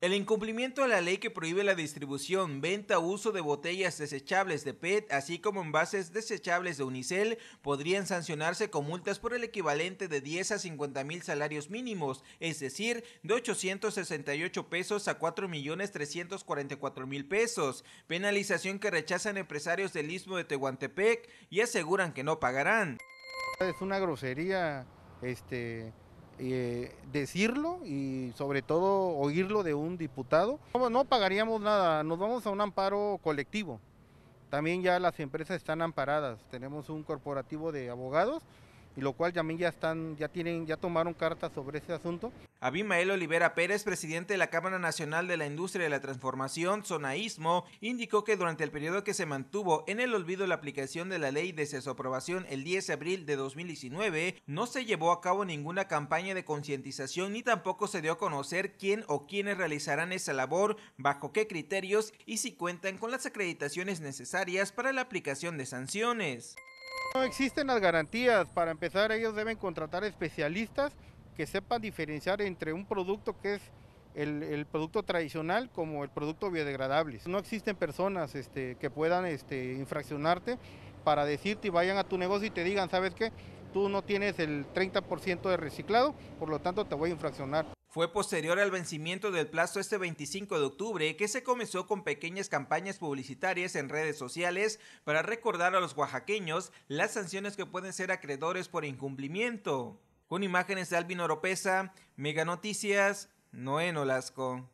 El incumplimiento a la ley que prohíbe la distribución, venta o uso de botellas desechables de PET, así como envases desechables de Unicel, podrían sancionarse con multas por el equivalente de 10 a 50 mil salarios mínimos, es decir, de 868 pesos a 4 millones 344 mil pesos, penalización que rechazan empresarios del istmo de Tehuantepec y aseguran que no pagarán. Es una grosería, este eh, decirlo y sobre todo oírlo de un diputado. No, no pagaríamos nada, nos vamos a un amparo colectivo. También ya las empresas están amparadas. Tenemos un corporativo de abogados y lo cual ya, ya están, ya tienen, ya tomaron cartas sobre ese asunto. Abimael Olivera Pérez, presidente de la Cámara Nacional de la Industria de la Transformación, Zonaísmo, indicó que durante el periodo que se mantuvo en el olvido la aplicación de la ley desde su aprobación el 10 de abril de 2019, no se llevó a cabo ninguna campaña de concientización ni tampoco se dio a conocer quién o quiénes realizarán esa labor, bajo qué criterios y si cuentan con las acreditaciones necesarias para la aplicación de sanciones. No existen las garantías. Para empezar, ellos deben contratar especialistas que sepan diferenciar entre un producto que es el, producto tradicional como el producto biodegradable. No existen personas este, que puedan este, infraccionarte para decirte y vayan a tu negocio y te digan, ¿sabes qué? tú no tienes el 30% de reciclado, por lo tanto te voy a infraccionar. Fue posterior al vencimiento del plazo este 25 de octubre que se comenzó con pequeñas campañas publicitarias en redes sociales para recordar a los oaxaqueños las sanciones que pueden ser acreedores por incumplimiento. Con imágenes de Alvin Oropesa, Mega Noticias, Noé Nolasco.